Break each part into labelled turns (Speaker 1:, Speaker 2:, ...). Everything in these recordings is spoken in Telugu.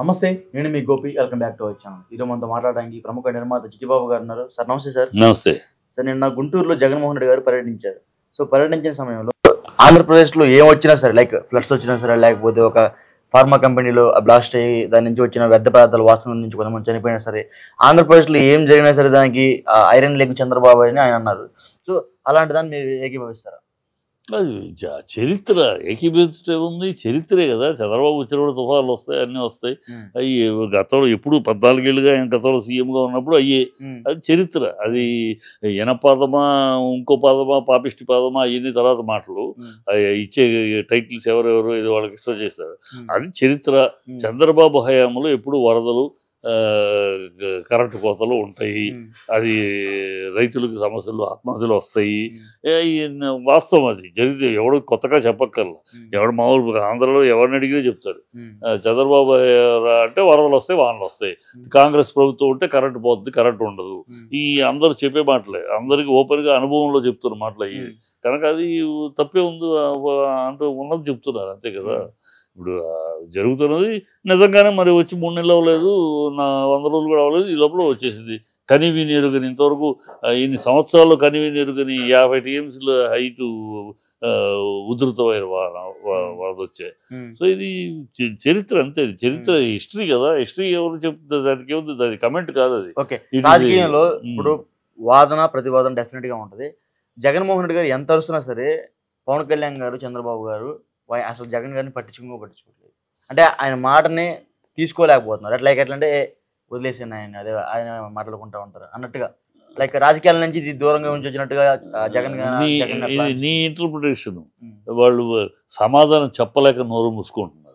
Speaker 1: నమస్తే నేను మీ Gopi welcome back to our channel రోజు మనతో మాట్లాడడానికి ప్రముఖ నిర్మాత జిటిబాబు గారు ఉన్నారు సార్ నమస్తే సార్ నమస్తే సార్ నిన్న గుంటూరులో జగన్మోహన్ రెడ్డి గారు పర్యటించారు సో పర్యటించిన సమయంలో ఆంధ్రప్రదేశ్లో ఏం వచ్చినా సరే లైక్ ఫ్లడ్స్ వచ్చినా సరే లేకపోతే ఒక ఫార్మా కంపెనీలో బ్లాస్ట్ అయ్యి దాని నుంచి వచ్చిన వ్యర్థ పదార్థాలు వాసన నుంచి కొంతమంది చనిపోయినా సరే ఆంధ్రప్రదేశ్లో ఏం జరిగినా సరే దానికి ఐరన్ లేక చంద్రబాబు అని ఆయన అన్నారు సో అలాంటి దాన్ని మీరు ఏకీభవిస్తారా
Speaker 2: చరిత్ర ఏకీభవించడం ఉంది చరిత్రే కదా చంద్రబాబు వచ్చినప్పుడు తుఫాన్లు వస్తాయి అన్నీ వస్తాయి అవి గతంలో ఎప్పుడు పద్నాలుగేళ్ళుగా ఆయన గతంలో సీఎంగా ఉన్నప్పుడు అయ్యే అది చరిత్ర అది ఎనపాదమా ఇంకో పాదమా పాపిష్టి పాదమా అవన్నీ తర్వాత మాటలు ఇచ్చే టైటిల్స్ ఎవరెవరు ఇది వాళ్ళకి ఇష్టం చేస్తారు అది చరిత్ర చంద్రబాబు హయాంలో ఎప్పుడు వరదలు కరెంటు కోతలు ఉంటాయి అది రైతులకు సమస్యలు ఆత్మహత్యలు వస్తాయి వాస్తవం అది జరిగితే ఎవడు కొత్తగా చెప్పక్కర్లా ఎవడు మామూలు ఆంధ్రలో ఎవరిని అడిగినా చెప్తాడు చంద్రబాబు అంటే వరదలు వస్తాయి వానలు వస్తాయి కాంగ్రెస్ ప్రభుత్వం ఉంటే కరెంటు పోతుంది కరెంటు ఉండదు ఈ అందరూ చెప్పే మాటలే అందరికీ ఓపెన్గా అనుభవంలో చెప్తున్న మాటలు అయ్యి కనుక అది తప్పే ఉంది అంటూ ఉన్నది చెప్తున్నారు అంతే కదా ఇప్పుడు జరుగుతున్నది నిజంగానే మరి వచ్చి మూడు నెలలు అవ్వలేదు నా వంద రోజులు కూడా అవ్వలేదు ఈ లోపల వచ్చేసింది కనివి నీరుగని ఇంతవరకు ఇన్ని సంవత్సరాల్లో కనివి నీరుగని యాభై టీఎంసీల హైటు ఉధృతమైన వరద వచ్చాయి సో ఇది చరిత్ర అంతే చరిత్ర హిస్టరీ కదా హిస్టరీ ఎవరు చెప్తుంది దానికి ఏముంది దాని కమెంట్ కాదు అది రాజకీయంలో ఇప్పుడు
Speaker 1: వాదన ప్రతివాదన డెఫినెట్గా ఉంటుంది జగన్మోహన్ రెడ్డి గారు ఎంత అరుస్తున్నా సరే పవన్ కళ్యాణ్ గారు చంద్రబాబు గారు అసలు జగన్ గారిని పట్టించుకో పట్టించుకోవట్లేదు అంటే ఆయన మాటని తీసుకోలేకపోతున్నారు అట్లా ఎట్లా అంటే వదిలేసాను ఆయన అదే ఆయన మాట్లాడుకుంటూ ఉంటారు అన్నట్టుగా లైక్ రాజకీయాల నుంచి దూరంగా ఉంచి వచ్చినట్టుగా జగన్
Speaker 2: నీ ఇంటర్ప్రిటేషన్ వాళ్ళు సమాధానం చెప్పలేక నోరు మూసుకుంటున్నారు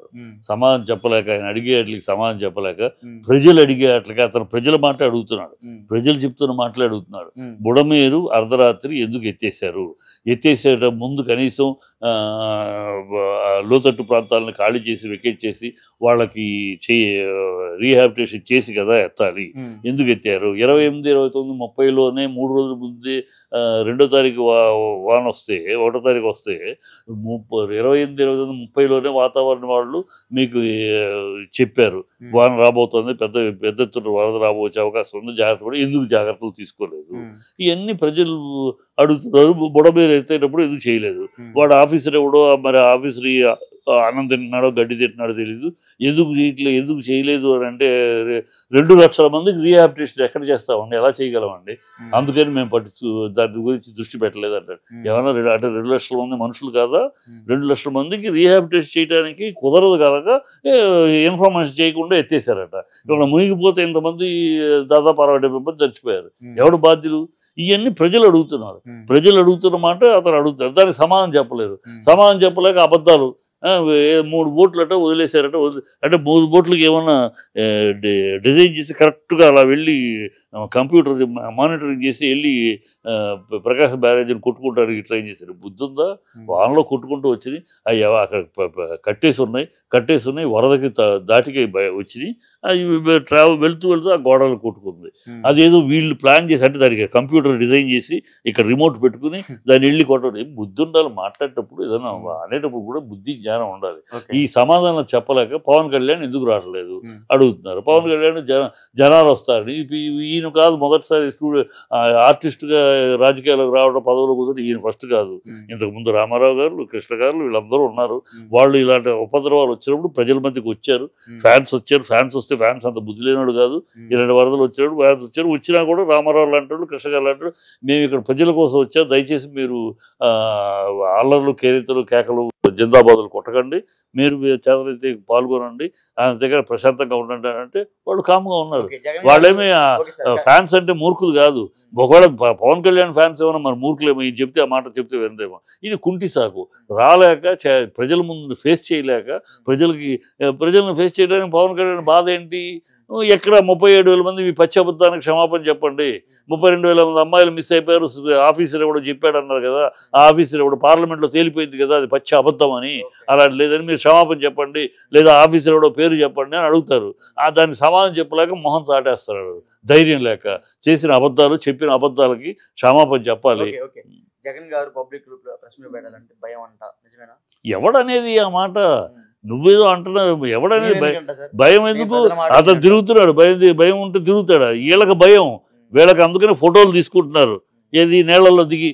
Speaker 2: సమాధానం చెప్పలేక ఆయన అడిగే వాటికి సమాధానం చెప్పలేక ప్రజలు అడిగే వాటికి అతను ప్రజల మాట అడుగుతున్నాడు ప్రజలు చెప్తున్న మాటలు అడుగుతున్నాడు బుడమేరు అర్ధరాత్రి ఎందుకు ఎత్తేసారు ఎత్తేసేట ముందు కనీసం లోతట్టు ప్రాంతాలను ఖాళీ చేసి వెకేట్ చేసి వాళ్ళకి చే రీహాబిటేషన్ చేసి కదా ఎత్తాలి ఎందుకు ఎత్తారు ఇరవై ఎనిమిది ఇరవై తొమ్మిది ముప్పైలోనే మూడు రోజుల ముందే రెండో తారీఖు వాన వస్తే ఒకటో తారీఖు వస్తే ముప్పై ఇరవై ఎనిమిది ఇరవై తొమ్మిది ముప్పైలోనే వాతావరణం వాళ్ళు మీకు చెప్పారు వాళ్ళని రాబోతుంది పెద్ద పెద్ద ఎత్తున వరద రాబోయే అవకాశం ఉంది జాగ్రత్త ఎందుకు జాగ్రత్తలు తీసుకోలేదు ఇవన్నీ ప్రజలు అడుగుతున్నారు బుడమేరు ఎత్తేటప్పుడు ఎందుకు చేయలేదు వాడు ఆఫీసర్ ఎవడో మరి ఆఫీసర్ అన్నం తింటున్నాడో గడ్డి తింటున్నాడో తెలియదు ఎందుకు చేయట్లేదు ఎందుకు చేయలేదు అని అంటే రెండు లక్షల మందికి రీహాబిటేషన్ ఎక్కడ చేస్తామండి ఎలా చేయగలమండి అందుకని మేము పట్టి దాని గురించి దృష్టి పెట్టలేదు అంటారు ఏమన్నా అంటే రెండు లక్షల మంది మనుషులు కాదా రెండు లక్షల మందికి రీహాబిటేషన్ చేయడానికి కుదరదు కనుక ఇన్ఫర్మేషన్ చేయకుండా ఎత్తేసారట ఇక్కడ మునిగిపోతే ఇంతమంది దాదాపు అరవై డెబ్బై మంది చచ్చిపోయారు ఎవడు బాధ్యులు ఇవన్నీ ప్రజలు అడుగుతున్నారు ప్రజలు అడుగుతున్న మాట అతను అడుగుతారు దానికి సమాధానం చెప్పలేరు సమాధానం చెప్పలేక అబద్ధాలు మూడు బోట్లట వదిలేశారట అంటే మూడు బోట్లకి ఏమన్నా డిజైన్ చేసి కరెక్ట్గా అలా వెళ్ళి కంప్యూటర్ మానిటరింగ్ చేసి వెళ్ళి ప్రకాశం బ్యారేజీని కొట్టుకుంటానికి ట్రైన్ చేశారు బుద్ధి ఉందా వానలో కొట్టుకుంటూ వచ్చినాయి అవి అక్కడ కట్టేసి ఉన్నాయి కట్టేసి ఉన్నాయి వరదకి దాటికి వచ్చినాయి అవి ట్రావెల్ వెళ్తూ వెళ్తూ ఆ గోడలు కొట్టుకుంది అదేదో వీళ్ళు ప్లాన్ చేసి అంటే దానికి కంప్యూటర్ డిజైన్ చేసి ఇక్కడ రిమోట్ పెట్టుకుని దాన్ని వెళ్ళి కొట్టడం బుద్ధి ఉండాలి మాట్లాడేటప్పుడు ఏదైనా అనేటప్పుడు కూడా బుద్ధి జ్ఞానం ఉండాలి ఈ సమాధానం చెప్పలేక పవన్ కళ్యాణ్ ఎందుకు రావట్లేదు అడుగుతున్నారు పవన్ కళ్యాణ్ జన జనాలు వస్తారు ఈయన కాదు మొదటిసారి స్టూడెంట్ ఆర్టిస్ట్గా రాజకీయాలకు రావడం పదవులు కూర్చొని ఈయన ఫస్ట్ కాదు ఇంతకు ముందు రామారావు గారు కృష్ణ గారు వీళ్ళందరూ ఉన్నారు వాళ్ళు ఇలాంటి ఉపద్రవాలు వచ్చినప్పుడు ప్రజల మధ్యకి వచ్చారు ఫ్యాన్స్ వచ్చారు ఫ్యాన్స్ వస్తే ఫ్యాన్స్ అంత బుద్ధి లేనాడు కాదు ఇలాంటి వరదలు వచ్చినప్పుడు ఫ్యాన్స్ వచ్చారు వచ్చినా కూడా రామారావు లాంటి కృష్ణ గారు లాంటి మేము ఇక్కడ ప్రజల కోసం వచ్చా దయచేసి మీరు అల్లర్లు కేరితలు కేకలు జిందాబాదులు కొట్టకండి మీరు చేతలైతే పాల్గొనండి ఆయన దగ్గర ప్రశాంతంగా ఉండండి అంటే వాళ్ళు కామ్గా ఉన్నారు వాళ్ళేమి ఫ్యాన్స్ అంటే మూర్ఖులు కాదు ఒకవేళ పవన్ కళ్యాణ్ ఫ్యాన్స్ ఏమైనా మరి మూర్ఖులేమో ఇది చెప్తే ఆ మాట చెప్తే వినదేమో ఇది కుంటి సాకు రాలేక ప్రజల ముందు ఫేస్ చేయలేక ప్రజలకి ప్రజలను ఫేస్ చేయడానికి పవన్ కళ్యాణ్ బాధ ఏంటి ఎక్కడ ముప్పై ఏడు వేల మంది మీ అబద్ధానికి క్షమాపణ చెప్పండి ముప్పై రెండు వేల మంది అమ్మాయిలు మిస్ అయిపోయారు ఆఫీసర్ ఎవడో చెప్పాడు అన్నారు కదా ఆ ఆఫీసర్ ఎవడు పార్లమెంట్లో తేలిపోయింది కదా అది పచ్చ అబద్ధం అని అలాంటి లేదని మీరు క్షమాపణ చెప్పండి లేదా ఆఫీసర్ ఎవడో పేరు చెప్పండి అని అడుగుతారు ఆ దానికి సమాధానం చెప్పలేక మొహం తాటేస్తారు ధైర్యం లేక చేసిన అబద్ధాలు చెప్పిన అబద్ధాలకి క్షమాపణ చెప్పాలి
Speaker 1: జగన్ గారు పబ్లిక్ పెట్టాలంటే భయం అంట
Speaker 2: ఎవడనేది ఆ మాట నువ్వేదో అంటున్నావు ఎవడనేది భయం ఎందుకు అతను తిరుగుతున్నాడు భయం భయం ఉంటే తిరుగుతాడు వీళ్ళకి భయం వీళ్ళకి అందుకనే ఫోటోలు తీసుకుంటున్నారు ఏది నేలల్లో దిగి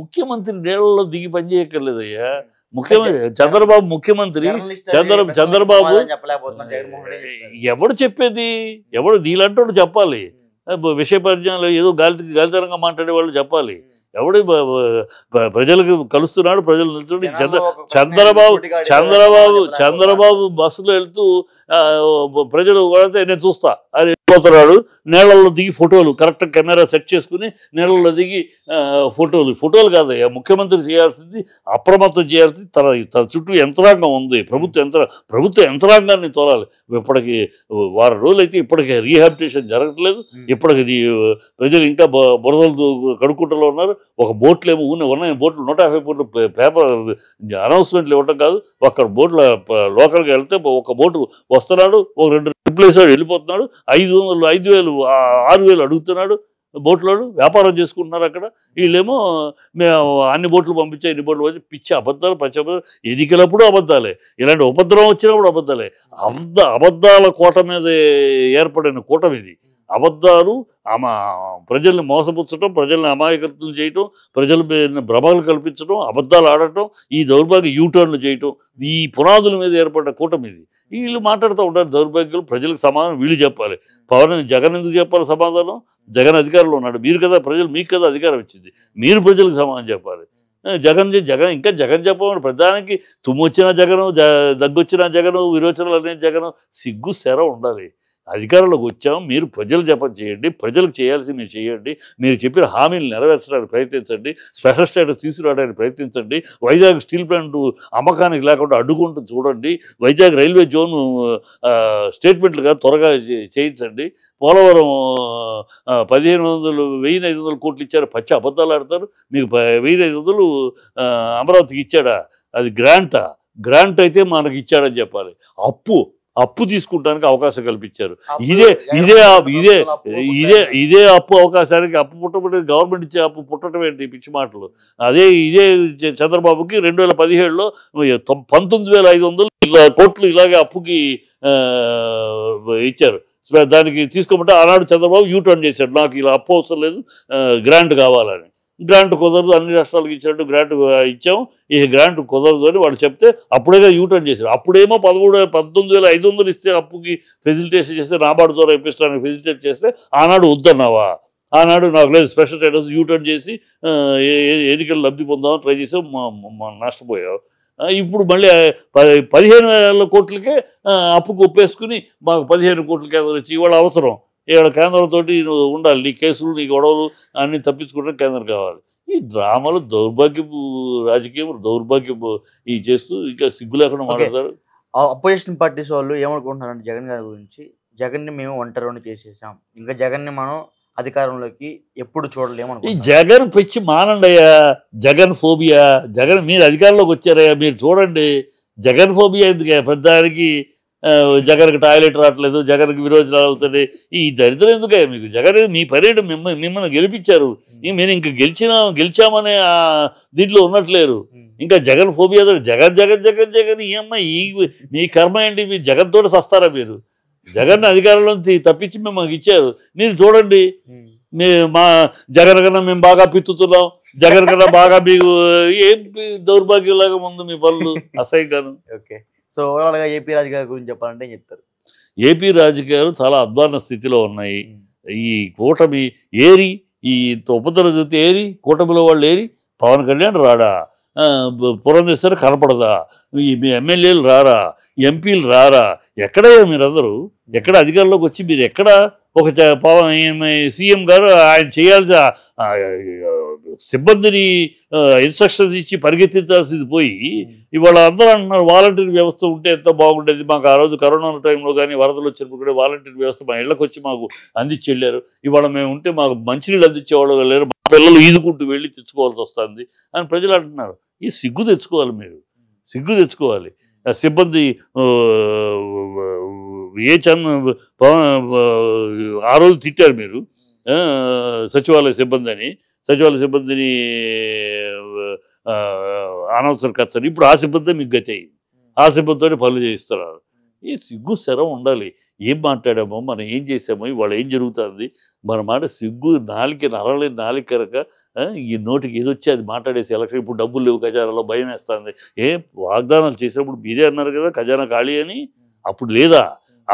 Speaker 2: ముఖ్యమంత్రి నేలల్లో దిగి పనిచేయక్కర్లేదయ్యా ముఖ్యమంత్రి చంద్రబాబు ముఖ్యమంత్రి చంద్ర చంద్రబాబు ఎవడు చెప్పేది ఎవడు నీలంటాడు చెప్పాలి విషయ పరిజ్ఞానం ఏదో గాలి గాలితరంగా మాట్లాడే వాళ్ళు చెప్పాలి ఎవడు ప్రజలకు కలుస్తున్నాడు ప్రజలు నిల్చుండి చంద్రబాబు చంద్రబాబు చంద్రబాబు బస్సులో వెళ్తూ ప్రజలు కూడా నేను చూస్తా అది వెళ్ళిపోతున్నాడు నీళ్ళల్లో దిగి ఫోటోలు కరెక్ట్ కెమెరా సెట్ చేసుకుని నీళ్ళల్లో దిగి ఫోటోలు ఫోటోలు కాదు ముఖ్యమంత్రి చేయాల్సింది అప్రమత్తం చేయాల్సింది తన తన చుట్టూ యంత్రాంగం ఉంది ప్రభుత్వ యంత్ర ప్రభుత్వ యంత్రాంగాన్ని తోలాలి ఇప్పటికి వారం రోజులైతే ఇప్పటికీ రీహాబిటేషన్ జరగట్లేదు ఇప్పటికి ప్రజలు ఇంకా బురదలు కడుక్కుంటలో ఉన్నారు ఒక బోట్లు ఏమో ఉన్నాయి ఉన్నాయి బోట్లు నూట యాభై బోట్లు పేపర్ అనౌన్స్మెంట్లు ఇవ్వటం కాదు అక్కడ బోట్లో లోకల్గా వెళ్తే ఒక బోటు వస్తున్నాడు ఒక రెండు రిప్లేస్ వెళ్ళిపోతున్నాడు ఐదు వందలు ఐదు వేలు ఆరు వేలు అడుగుతున్నాడు బోట్లోడు వ్యాపారం చేసుకుంటున్నారు అక్కడ వీళ్ళేమో మేము అన్ని బోట్లు పంపించే ఇన్ని బోట్లు పంపించి పిచ్చి అబద్ధాలు పచ్చి అబద్ధాలు ఎన్నికలప్పుడు అబద్ధాలే ఇలాంటి ఉపద్రవం వచ్చినప్పుడు అబద్ధాలే అబద్ధ అబద్ధాల కూటమి ఏర్పడిన కూటమి ఇది అబద్ధాలు ప్రజల్ని మోసపుచ్చడం ప్రజల్ని అమాయకత్వం చేయటం ప్రజల భ్రమలు కల్పించడం అబద్ధాలు ఆడటం ఈ దౌర్భాగ్య యూటర్న్లు చేయటం ఈ పునాదుల మీద ఏర్పడ్డ కూటమి ఇది వీళ్ళు మాట్లాడుతూ ఉంటారు దౌర్భాగ్యులు ప్రజలకు సమాధానం వీళ్ళు చెప్పాలి పవన్ జగన్ ఎందుకు చెప్పాలి సమాధానం జగన్ అధికారంలో ఉన్నాడు మీరు కదా ప్రజలు మీకు కదా అధికారం ఇచ్చింది మీరు ప్రజలకు సమాధానం చెప్పాలి జగన్ జగన్ ఇంకా జగన్ చెప్పమని ప్రధానికి తుమ్మొచ్చిన జగను దగ్గొచ్చిన జగను విరోచనలు అనే జగను సిగ్గు సెర ఉండాలి అధికారంలోకి వచ్చాం మీరు ప్రజలు జపం చేయండి ప్రజలకు చేయాల్సింది చేయండి మీరు చెప్పిన హామీలు నెరవేర్చడానికి ప్రయత్నించండి స్పెషల్ స్టేటస్ తీసుకురావడానికి ప్రయత్నించండి వైజాగ్ స్టీల్ ప్లాంట్ అమ్మకానికి లేకుండా అడ్డుకుంటూ చూడండి వైజాగ్ రైల్వే జోన్ స్టేట్మెంట్లుగా త్వరగా చేయించండి పోలవరం పదిహేను వందలు వెయ్యి ఐదు వందల కోట్లు ఇచ్చారు పచ్చి అబద్ధాలు ఆడతారు మీకు వెయ్యి ఐదు వందలు అమరావతికి ఇచ్చాడా అది గ్రాంటా గ్రాంట్ అయితే మనకి ఇచ్చాడని చెప్పాలి అప్పు అప్పు తీసుకుంటానికి అవకాశం కల్పించారు ఇదే ఇదే ఇదే ఇదే ఇదే అప్పు అవకాశానికి అప్పు పుట్టబడేది గవర్నమెంట్ ఇచ్చే అప్పు పుట్టడం ఏంటి పిచ్చి మాటలు అదే ఇదే చంద్రబాబుకి రెండు వేల పదిహేడులో పంతొమ్మిది వేల ఐదు వందలు కోట్లు ఇలాగే అప్పుకి ఇచ్చారు దానికి తీసుకోమంటే ఆనాడు చంద్రబాబు యూటర్న్ చేశాడు నాకు ఇలా అప్పు అవసరం లేదు గ్రాంట్ కావాలని గ్రాంట్ కుదరదు అన్ని రాష్ట్రాలకు ఇచ్చినట్టు గ్రాంట్ ఇచ్చాం ఈ గ్రాంట్ కుదరదు అని వాళ్ళు చెప్తే అప్పుడే యూటర్న్ చేశారు అప్పుడేమో పదమూడు పద్దెనిమిది వేల ఐదు వందలు ఇస్తే అప్పుకి ఫెసిలిటేషన్ చేస్తే నాబార్డు ద్వారా ఇప్పిస్తానని ఫెసిలిటేట్ చేస్తే ఆనాడు వద్దన్నావా ఆనాడు నాకు లేదు స్పెషల్ స్టేటస్ యూటర్న్ చేసి ఎన్నికలు లబ్ధి పొందామని ట్రై చేసాం నష్టపోయావు ఇప్పుడు మళ్ళీ పదిహేను వేల కోట్లకే అప్పుకు ఒప్పేసుకుని మాకు పదిహేను కోట్లకే ఇచ్చి ఇవాళ అవసరం ఇక్కడ కేంద్రంతో ఉండాలి నీ కేసులు నీ గొడవలు అన్నీ తప్పించుకుంటే కేంద్రం కావాలి ఈ డ్రామాలు దౌర్భాగ్యపు రాజకీయం దౌర్భాగ్యపు ఈ చేస్తూ ఇంకా సిగ్గు లేకుండా మాట్లాడతారు
Speaker 1: అపోజిషన్ పార్టీస్ వాళ్ళు ఏమనుకుంటున్నారంటే జగన్ గారి గురించి జగన్ని మేము ఒంటరిని చేసేసాం ఇంకా జగన్ని మనం అధికారంలోకి ఎప్పుడు చూడలేము
Speaker 2: ఈ జగన్ పిచ్చి మానండయ్యా జగన్ ఫోబియా జగన్ మీరు అధికారంలోకి వచ్చారయ్యా మీరు చూడండి జగన్ ఫోబియా ఎందుకు పెద్దానికి జగన్కి టాయిలెట్ రావట్లేదు జగన్కి విరోచనాలు అవుతుంది ఈ దరిద్రం ఎందుకే మీకు జగన్ మీ పరేడ్ మిమ్మల్ని మిమ్మల్ని గెలిపించారు మీరు ఇంక గెలిచిన గెలిచామనే దీంట్లో ఉన్నట్లేరు ఇంకా జగన్ ఫోబియా జగన్ జగన్ జగన్ జగన్ ఈ అమ్మాయి మీ కర్మ ఏంటి మీ జగన్తో సస్తారా మీరు జగన్ అధికారంలో తప్పించి మిమ్మల్ని ఇచ్చారు మీరు చూడండి మీ మా జగన్ కన్నా మేము బాగా పిత్తుతున్నాం జగన్ కన్నా బాగా మీకు ఏం దౌర్భాగ్యంలాగా ఉంది మీ పనులు అసహ్యంగాను ఓకే సో ఓవరాల్గా ఏపీ రాజు గురించి చెప్పాలంటే చెప్తారు ఏపీ రాజకీయాలు చాలా అధ్వాన స్థితిలో ఉన్నాయి ఈ కూటమి ఏరి ఈ ఉపద్రవ జ్యోతి ఏరి కూటమిలో వాళ్ళు ఏరి పవన్ కళ్యాణ్ రాడా పురంధేశ్వరి కనపడదా ఈ మీ ఎమ్మెల్యేలు రారా ఎంపీలు రారా ఎక్కడయ్యా మీరందరూ ఎక్కడ అధికారంలోకి వచ్చి మీరు ఎక్కడ ఒక పవన్ సీఎం గారు ఆయన చేయాల్సిన సిబ్బందిని ఇన్స్ట్రక్షన్స్ ఇచ్చి పరిగెత్తించాల్సింది పోయి ఇవాళ అందరూ అంటున్నారు వాలంటీర్ వ్యవస్థ ఉంటే ఎంత బాగుండేది మాకు ఆ రోజు కరోనా టైంలో కానీ వరదలు వచ్చినప్పుడు కూడా వాలంటీర్ వ్యవస్థ మా ఇళ్ళకి వచ్చి మాకు అందించి వెళ్ళారు ఇవాళ మేము ఉంటే మాకు మంచినీళ్ళు అందించేవాళ్ళు లేరు మా పిల్లలు ఈదుకుంటూ వెళ్ళి తెచ్చుకోవాల్సి వస్తుంది అని ప్రజలు అంటున్నారు ఈ సిగ్గు తెచ్చుకోవాలి మీరు సిగ్గు తెచ్చుకోవాలి సిబ్బంది ఏ చంద ఆ రోజు తిట్టారు మీరు సచివాలయ సిబ్బంది అని సచివాలయ సిబ్బందిని అనవసర ఖర్చులు ఇప్పుడు ఆ సిబ్బంది మీకు గతి అయింది ఆ సిబ్బందితో పనులు చేయిస్తున్నారు ఈ సిగ్గు స్థిరం ఉండాలి ఏం మాట్లాడామో మనం ఏం చేసామో ఇవాళ ఏం జరుగుతుంది మన మాట సిగ్గు నాలుగు నరలే నాలుగు కనుక ఈ నోటికి ఏదొచ్చి అది మాట్లాడేసి ఎలక్షన్ ఇప్పుడు డబ్బులు లేవు ఖజానాలో భయం వేస్తుంది ఏ వాగ్దానాలు చేసినప్పుడు మీరే అన్నారు కదా ఖజానా ఖాళీ అని అప్పుడు లేదా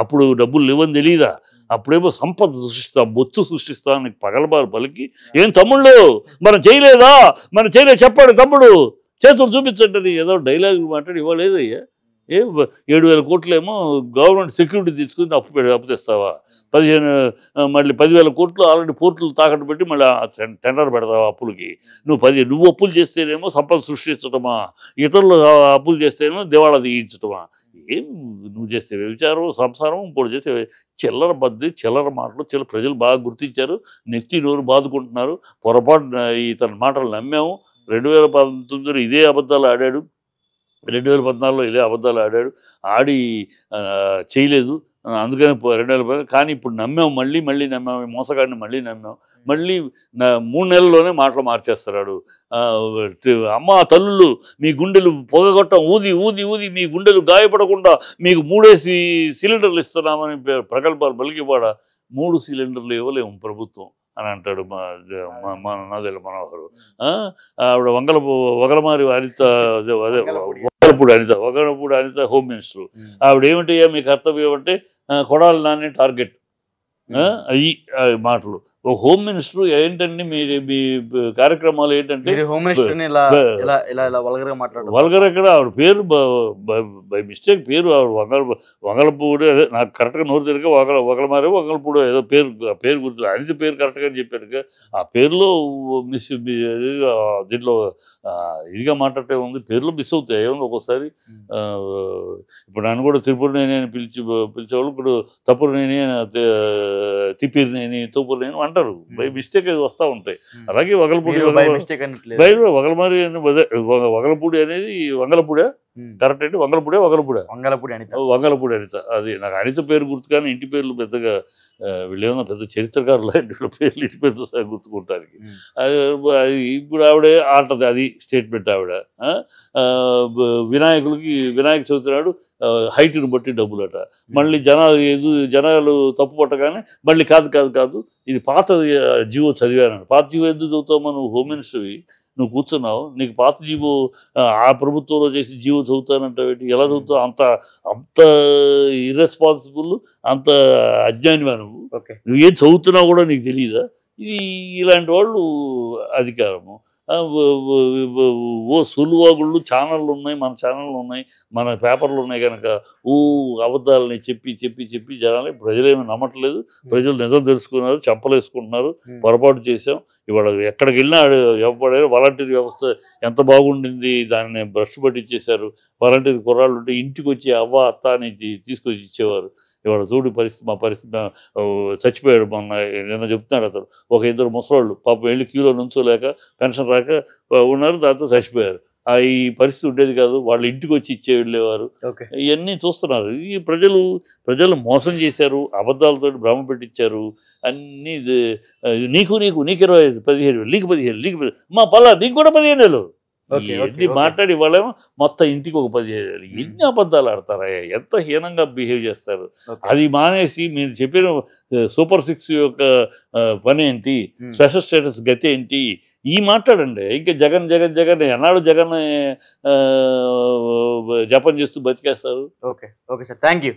Speaker 2: అప్పుడు డబ్బులు లేవని తెలియదా అప్పుడేమో సంపద సృష్టిస్తా బొత్తు సృష్టిస్తా అని పగలబారు పలికి ఏం తమ్ముళ్ళు మనం చేయలేదా మనం చేయలేదు చెప్పాడు తమ్ముడు చేతులు చూపించండి ఏదో డైలాగ్ మాట్లాడి అయ్యా ఏ ఏడు వేల కోట్లేమో గవర్నమెంట్ సెక్యూరిటీ తీసుకుని అప్పు అప్పు తెస్తావా పదిహేను మళ్ళీ పదివేల కోట్లు ఆల్రెడీ పోర్టులు తాకట్టు పెట్టి మళ్ళీ టెండర్ పెడతావా అప్పులకి నువ్వు పది నువ్వు అప్పులు చేస్తేనేమో సంపద సృష్టించటమా ఇతరులు అప్పులు చేస్తేనేమో దివాళా తీయించటమా ఏం నువ్వు చేస్తే వ్యభిచారం సంసారం ఇంకోటి చేసే చిల్లర బద్ది చిల్లర మాటలు చిల్ల ప్రజలు బాగా గుర్తించారు నెత్తి నోరు బాదుకుంటున్నారు పొరపాటు ఇతని మాటలు నమ్మాము రెండు వేల పంతొమ్మిదిలో ఇదే అబద్ధాలు ఆడాడు రెండు వేల పద్నాలుగులో ఇదే అబద్ధాలు ఆడాడు ఆడి చేయలేదు అందుకని రెండు నెలల పైన కానీ ఇప్పుడు నమ్మాం మళ్ళీ మళ్ళీ నమ్మాం మోసగాడిని మళ్ళీ నమ్మాం మళ్ళీ మూడు నెలల్లోనే మాటలు మార్చేస్తున్నాడు అమ్మ తల్లులు మీ గుండెలు పొగగొట్టం ఊది ఊది ఊది మీ గుండెలు గాయపడకుండా మీకు మూడేసి సిలిండర్లు ఇస్తున్నామని ప్రగల్భాలు పలికిపాడ మూడు సిలిండర్లు ఇవ్వలేము ప్రభుత్వం అని అంటాడు మా మా నాదేళ్ళ మనోహరు ఆవిడ వంగల వంగలమారి వారిత అదే ఒకనప్పుడు అనిత ఒకనప్పుడు అనిత హోమ్ మినిస్టర్ ఆవిడ ఏమిటయ్యా మీ కర్తవ్యం అంటే కొడాలి నాని టార్గెట్ అయ్యి మాటలు ఒక హోమ్ మినిస్టర్ ఏంటండి మీ మీ కార్యక్రమాలు ఏంటంటే హోమ్ మినిస్టర్ వల్గర్ ఎక్కడ ఆవిడ పేరు బై మిస్టేక్ పేరు ఆవిడ వంగల వంగలపూడి అదే నాకు కరెక్ట్గా నోరు తిరిగి వంగల వంగలమారే వంగలపూడి ఏదో పేరు పేరు గుర్తు అనిత పేరు కరెక్ట్గా చెప్పారు ఆ పేరులో మిస్ దీంట్లో ఇదిగా మాట్లాడటం ఉంది పేర్లు మిస్ అవుతాయి ఏమన్నా ఒక్కోసారి ఇప్పుడు నన్ను కూడా తిరుపతి నేనే పిలిచి పిలిచేవాళ్ళు ఇప్పుడు తప్పుడు నేనే తిప్పిరి నేని తూపురు నేను అంటారు బై మిస్టేక్ అది వస్తూ ఉంటాయి అలాగే వగలపూడి వగలపూడి అనేది వంగలపూడి కరెక్ట్ అంటే వంగలపూడే వంగలపూడే వంగలపూడి అనిత వంగలపూడి అనిత అది నాకు అనిత పేరు గుర్తు కానీ ఇంటి పేర్లు పెద్దగా వీళ్ళేమన్నా పెద్ద చరిత్రకారులు ఇంటి పేర్లు ఇంటి పేరుతో సహా గుర్తుకుంటానికి అది ఇప్పుడు ఆవిడే ఆటది అది స్టేట్మెంట్ ఆవిడ వినాయకులకి వినాయక చవితి నాడు హైట్ని బట్టి డబ్బులు అట మళ్ళీ జనాలు ఎదు జనాలు తప్పు పట్టగానే మళ్ళీ కాదు కాదు కాదు ఇది పాత జీవో చదివాను పాత జీవో ఎందుకు చదువుతావు మనం హోమ్ మినిస్టర్వి నువ్వు కూర్చున్నావు నీకు పాత జీవో ఆ ప్రభుత్వంలో చేసి జీవో చదువుతానంటే ఎలా చదువుతావు అంత అంత ఇర్రెస్పాన్సిబుల్ అంత అజ్ఞానివా నువ్వు ఏం చదువుతున్నావు కూడా నీకు తెలియదా ఇది ఇలాంటి వాళ్ళు అధికారము ఓ సులువాగుళ్ళు ఛానళ్ళు ఉన్నాయి మన ఛానళ్ళు ఉన్నాయి మన పేపర్లు ఉన్నాయి కనుక ఊ అబద్ధాలని చెప్పి చెప్పి చెప్పి జనాలు ప్రజలేమి నమ్మట్లేదు ప్రజలు నిజం తెలుసుకున్నారు చెప్పలేసుకుంటున్నారు పొరపాటు చేసాం ఇవాళ ఎక్కడికి వెళ్ళినా ఎవడారు వాలంటీర్ వ్యవస్థ ఎంత బాగుండింది దాన్ని బ్రష్ పట్టించేశారు వాలంటీర్ కుర్రాళ్ళు ఉంటే ఇంటికి వచ్చి అవ్వ అత్త అని తీసుకొచ్చి ఇచ్చేవారు ఇవాడు చూడు పరిస్థితి మా పరిస్థితి చచ్చిపోయాడు మొన్న నిన్న చెప్తున్నాడు అతను ఒక ఇద్దరు ముసలాళ్ళు పాప వెళ్ళి క్యూలో నుంచోలేక పెన్షన్ రాక ఉన్నారు దాంతో చచ్చిపోయారు ఈ పరిస్థితి ఉండేది కాదు వాళ్ళు ఇంటికి వచ్చి ఇచ్చే వెళ్ళేవారు ఇవన్నీ చూస్తున్నారు ఈ ప్రజలు ప్రజలు మోసం చేశారు అబద్ధాలతో భ్రమ పెట్టించారు అన్నీ నీకు నీకు నీకు ఇరవై ఐదు పదిహేడు నీకు పదిహేను నీకు మా పల్లా నీకు కూడా పదిహేను ఎన్ని మాట్లాడి వాళ్ళేమో మొత్తం ఇంటికి ఒక పది ఎన్ని అబద్ధాలు ఆడతారా ఎంత హీనంగా బిహేవ్ చేస్తారు అది మానేసి మీరు చెప్పిన సూపర్ సిక్స్ యొక్క పని ఏంటి స్పెషల్ స్టేటస్ గతి ఏంటి ఈ మాట్లాడండి ఇంకా జగన్ జగన్ జగన్ ఎన్నాడు జగన్ జపం చేస్తూ బతికేస్తారు ఓకే ఓకే సార్ థ్యాంక్